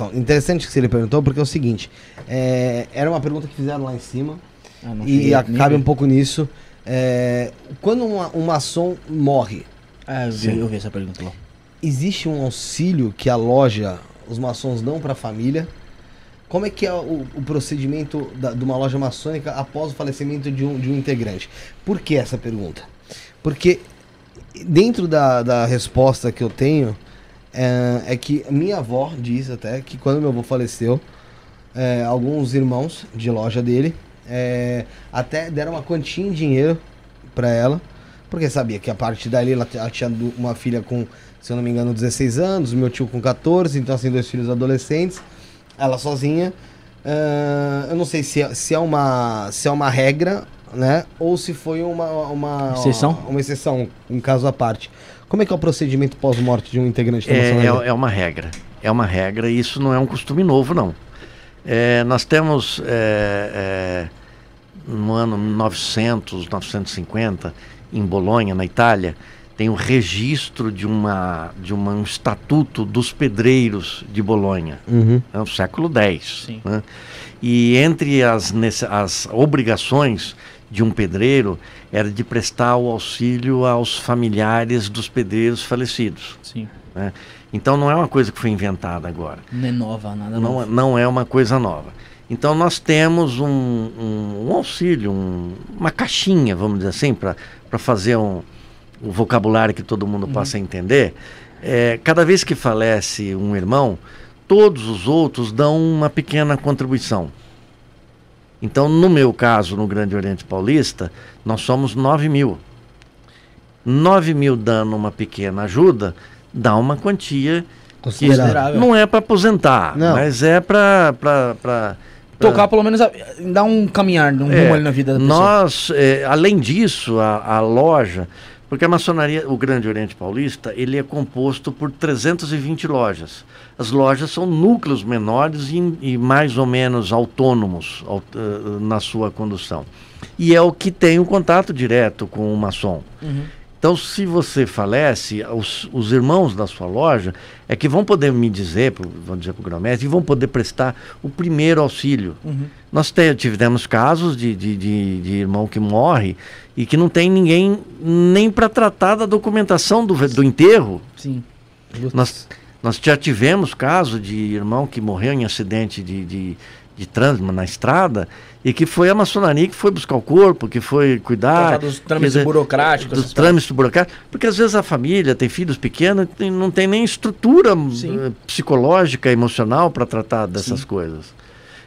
Então, interessante que você lhe perguntou, porque é o seguinte: é, era uma pergunta que fizeram lá em cima, ah, e acaba um pouco nisso. É, quando uma, um maçom morre. Ah, eu vi, eu vi essa pergunta lá. Existe um auxílio que a loja, os maçons dão para a família? Como é que é o, o procedimento da, de uma loja maçônica após o falecimento de um, de um integrante? Por que essa pergunta? Porque dentro da, da resposta que eu tenho, é, é que minha avó diz até que quando meu avô faleceu, é, alguns irmãos de loja dele é, até deram uma quantia em dinheiro para ela, porque sabia que a partir dali ela, ela, tinha uma filha com, se eu não me engano, 16 anos, meu tio com 14, então assim, dois filhos adolescentes, ela sozinha. Uh, eu não sei se é, se é, uma, se é uma regra né? Ou se foi uma, uma exceção, uma exceção, um caso à parte. Como é que é o procedimento pós-morte de um integrante da é, é, é, uma regra, é uma regra e isso não é um costume novo, não. É, nós temos é, é, no ano 900, 950 em Bolonha, na Itália, tem o um registro de, uma, de uma, um estatuto dos pedreiros de Bolonha, uhum. é o século X. Né? E entre as, as obrigações de um pedreiro era de prestar o auxílio aos familiares dos pedreiros falecidos. Sim. Né? Então não é uma coisa que foi inventada agora. Não é nova, nada não, é, Não é uma coisa nova. Então nós temos um, um, um auxílio, um, uma caixinha, vamos dizer assim, para fazer um, o vocabulário que todo mundo uhum. possa entender, é, cada vez que falece um irmão, todos os outros dão uma pequena contribuição. Então, no meu caso, no Grande Oriente Paulista, nós somos 9 mil. 9 mil dando uma pequena ajuda dá uma quantia considerável. não é para aposentar, não. mas é para. Tocar pelo menos, dar um caminhar, um é, rumo ali na vida da pessoa. Nós, é, além disso, a, a loja porque a maçonaria, o Grande Oriente Paulista, ele é composto por 320 lojas. As lojas são núcleos menores e, e mais ou menos autônomos aut eh, na sua condução. E é o que tem o um contato direto com o maçom. Uhum. Então, se você falece, os, os, irmãos da sua loja é que vão poder me dizer, pro, vão dizer para o Grão-Mestre, e vão poder prestar o primeiro auxílio. Uhum. Nós te, tivemos casos de, de, de, de, irmão que morre e que não tem ninguém nem para tratar da documentação do, do enterro. Sim. Nós, nós já tivemos caso de irmão que morreu em acidente de, de, de trânsito na estrada e que foi a maçonaria que foi buscar o corpo, que foi cuidar dos trâmites dizer, burocráticos, dos trâmites burocráticos, porque às vezes a família tem filhos pequenos e não tem nem estrutura hum, Sim. psicológica, emocional para tratar dessas Sim. coisas.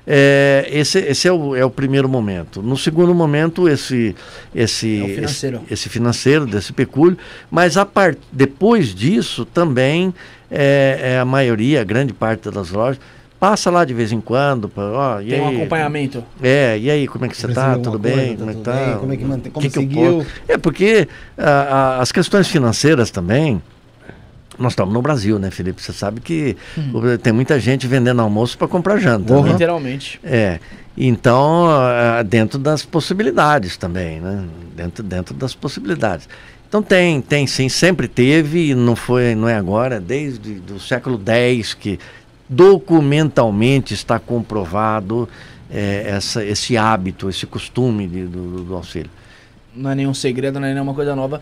É, esse esse é, o, é o primeiro momento. No segundo momento, esse esse, é financeiro. esse, esse, financeiro desse pecúlio, mas a part, depois disso também é, é a maioria, a grande parte das lojas passa lá de vez em quando. Pra, ó, Tem aí, um acompanhamento. É, e aí, como é que você está? Tudo tá é tá? bem? Como é que tá? Como é que mantém? Como que seguiu? Que é, porque a, a, as questões financeiras também nós estamos no Brasil, né, Felipe? Você sabe que hum. tem muita gente vendendo almoço para comprar janta. Né? Literalmente. É. Então, dentro das possibilidades também, né? Dentro, dentro das possibilidades. Então tem, tem sim, sempre teve, não foi, não é agora, desde o século X que documentalmente está comprovado é, essa, esse hábito, esse costume de, do, do auxílio. Não é nenhum segredo, não é nenhuma coisa nova.